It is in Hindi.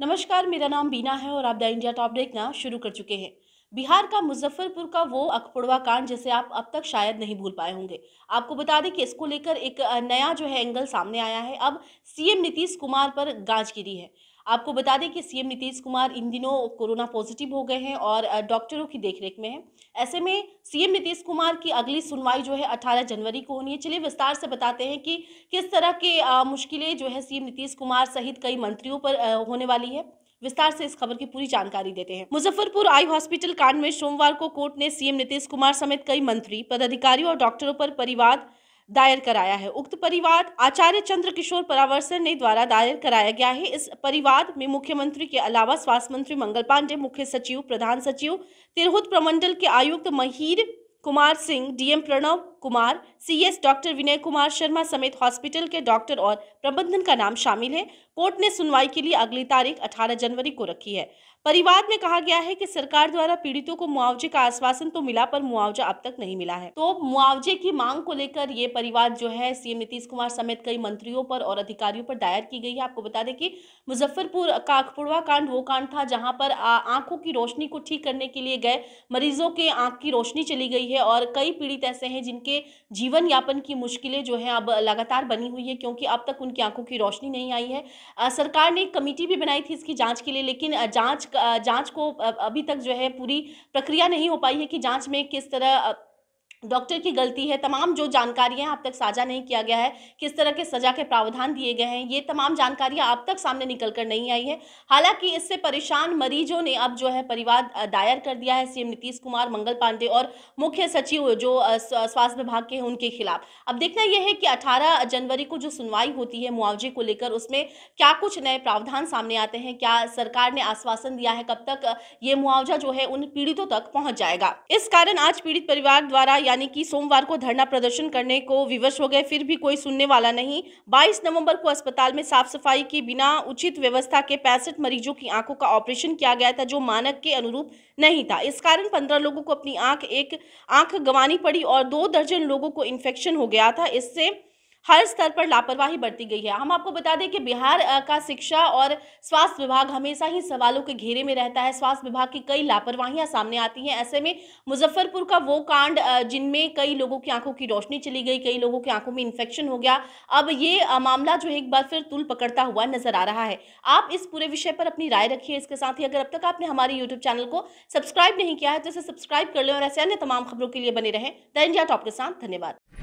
नमस्कार मेरा नाम बीना है और आप द इंडिया टॉप देखना शुरू कर चुके हैं बिहार का मुजफ्फरपुर का वो अकपुड़वा कांड जिसे आप अब तक शायद नहीं भूल पाए होंगे आपको बता दें कि इसको लेकर एक नया जो है एंगल सामने आया है अब सीएम नीतीश कुमार पर गाज गिरी है आपको बता दें कि सीएम नीतीश कुमार इन दिनों कोरोना पॉजिटिव हो गए हैं और डॉक्टरों की देखरेख में है ऐसे में सीएम नीतीश कुमार की अगली सुनवाई जो है अठारह जनवरी को होनी है चलिए विस्तार से बताते हैं कि किस तरह के मुश्किलें जो है सीएम नीतीश कुमार सहित कई मंत्रियों पर होने वाली है विस्तार से इस खबर की पूरी जानकारी देते हैं मुजफ्फरपुर आई हॉस्पिटल कांड में सोमवार को कोर्ट ने सीएम नीतीश कुमार समेत कई मंत्री पदाधिकारियों और डॉक्टरों पर परिवाद दायर कराया है उक्त परिवाद आचार्य चंद्र किशोर परावर्सन ने द्वारा दायर कराया गया है इस परिवाद में मुख्यमंत्री के अलावा स्वास्थ्य मंत्री मंगल पांडे मुख्य सचिव प्रधान सचिव तिरहुत प्रमंडल के आयुक्त Mahir Kumar Singh DM Pranav Kumar CS doctor Vinay Kumar Sharma समेत हॉस्पिटल के डॉक्टर और प्रबंधन का नाम शामिल है कोर्ट ने सुनवाई के लिए अगली तारीख 18 जनवरी को रखी है परिवाद में कहा गया है कि सरकार द्वारा पीड़ितों को मुआवजे का आश्वासन तो मिला पर मुआवजा अब तक नहीं मिला है तो मुआवजे की मांग को लेकर ये परिवाद जो है सीएम नीतीश कुमार समेत कई मंत्रियों पर और अधिकारियों पर दायर की गई है आपको बता दें कि मुजफ्फरपुर का अखपुड़वा कांड वो कांड था जहां पर आंखों की रोशनी को ठीक करने के लिए गए मरीजों के आंख की रोशनी चली गई है और कई पीड़ित ऐसे हैं जिनके उनके जीवन यापन की मुश्किलें जो हैं अब लगातार बनी हुई है क्योंकि अब तक उनकी आंखों की रोशनी नहीं आई है आ, सरकार ने एक कमेटी भी बनाई थी इसकी जाँच के लिए लेकिन जाँच जाँच को अभी तक जो है पूरी प्रक्रिया नहीं हो पाई है कि जाँच में किस तरह डॉक्टर की गलती है तमाम जो जानकारियां आप तक साझा नहीं किया गया है किस तरह के सजा के प्रावधान दिए गए हैं ये तमाम जानकारियां आप तक सामने निकल कर नहीं आई है हालांकि इससे परेशान मरीजों ने अब जो है परिवार दायर कर दिया है सीएम नीतीश कुमार मंगल पांडे और मुख्य सचिव जो स्वास्थ्य विभाग के हैं उनके खिलाफ अब देखना यह है कि अठारह जनवरी को जो सुनवाई होती है मुआवजे को लेकर उसमें क्या कुछ नए प्रावधान सामने आते हैं क्या सरकार ने आश्वासन दिया है कब तक ये मुआवजा जो है उन पीड़ितों तक पहुँच जाएगा इस कारण आज पीड़ित परिवार द्वारा यानी कि सोमवार को धरना प्रदर्शन करने को विवश हो गए फिर भी कोई सुनने वाला नहीं 22 नवंबर को अस्पताल में साफ सफाई के बिना उचित व्यवस्था के पैंसठ मरीजों की आंखों का ऑपरेशन किया गया था जो मानक के अनुरूप नहीं था इस कारण पंद्रह लोगों को अपनी आंख एक आंख गंवानी पड़ी और दो दर्जन लोगों को इन्फेक्शन हो गया था इससे हर स्तर पर लापरवाही बरती गई है हम आपको बता दें कि बिहार का शिक्षा और स्वास्थ्य विभाग हमेशा ही सवालों के घेरे में रहता है स्वास्थ्य विभाग की कई लापरवाहियां सामने आती हैं ऐसे में मुजफ्फरपुर का वो कांड जिनमें कई लोगों की आंखों की रोशनी चली गई कई लोगों की आंखों में इन्फेक्शन हो गया अब ये मामला जो है एक बार फिर तुल पकड़ता हुआ नजर आ रहा है आप इस पूरे विषय पर अपनी राय रखिए इसके साथ ही अगर अब तक आपने हमारे यूट्यूब चैनल को सब्सक्राइब नहीं किया है तो इसे सब्सक्राइब कर लें और ऐसे अन्य तमाम खबरों के लिए बने रहें द इंडिया टॉप के साथ धन्यवाद